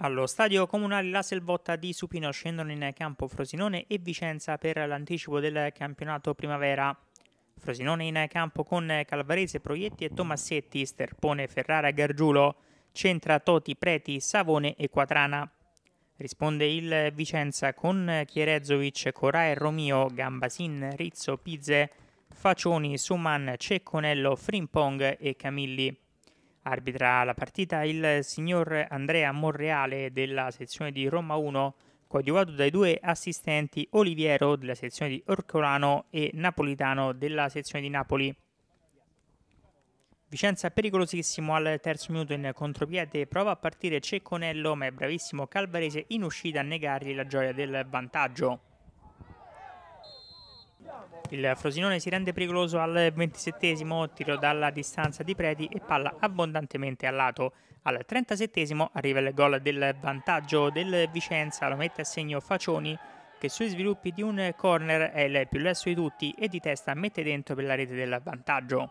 Allo stadio comunale La Selvotta di Supino scendono in campo Frosinone e Vicenza per l'anticipo del campionato primavera. Frosinone in campo con Calvarese, Proietti e Tommassetti, Sterpone, Ferrara, e Gargiulo, Centra, Toti, Preti, Savone e Quatrana. Risponde il Vicenza con Chierezovic, Corà e Romio, Gambasin, Rizzo, Pizze, Facioni, Suman, Cecconello, Frimpong e Camilli. Arbitra la partita il signor Andrea Morreale della sezione di Roma 1, coadiuvato dai due assistenti Oliviero della sezione di Orcolano e Napolitano della sezione di Napoli. Vicenza pericolosissimo al terzo minuto in contropiede, prova a partire Cecconello ma è bravissimo Calvarese in uscita a negargli la gioia del vantaggio. Il Frosinone si rende pericoloso al 27 tiro dalla distanza di Preti e palla abbondantemente a lato. Al 37 arriva il gol del vantaggio del Vicenza, lo mette a segno Facioni che sui sviluppi di un corner è il più lesso di tutti e di testa mette dentro per la rete del vantaggio.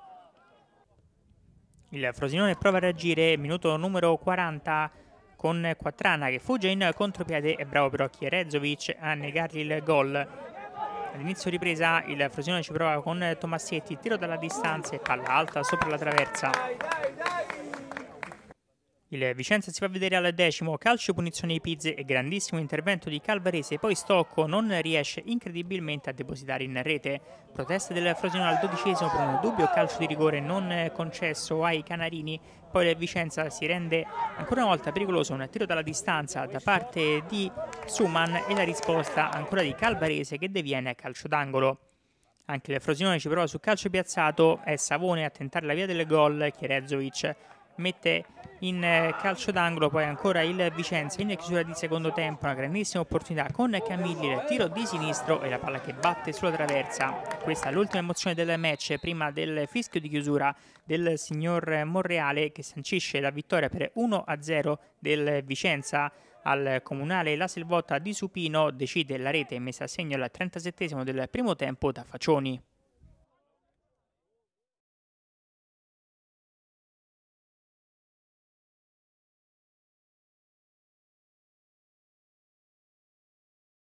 Il Frosinone prova a reagire, minuto numero 40 con Quattrana che fugge in contropiede è bravo però Chierezovic a negargli il gol All'inizio ripresa il Frosinone ci prova con Tomassetti, tiro dalla distanza e palla alta sopra la traversa. Il Vicenza si fa vedere al decimo, calcio, punizione ai Pizzi e grandissimo intervento di Calvarese, poi Stocco non riesce incredibilmente a depositare in rete. Proteste del Frosinone al dodicesimo per un dubbio calcio di rigore non concesso ai Canarini, poi il Vicenza si rende ancora una volta pericoloso, un tiro dalla distanza da parte di Suman e la risposta ancora di Calvarese che deviene calcio d'angolo. Anche il Frosinone ci prova su calcio piazzato, è Savone a tentare la via del gol, Chierezzovic mette in eh, calcio d'angolo poi ancora il Vicenza in chiusura di secondo tempo una grandissima opportunità con Camilli il tiro di sinistro e la palla che batte sulla traversa questa è l'ultima emozione del match prima del fischio di chiusura del signor Monreale che sancisce la vittoria per 1-0 del Vicenza al comunale la selvotta di Supino decide la rete messa a segno al 37 del primo tempo da Facioni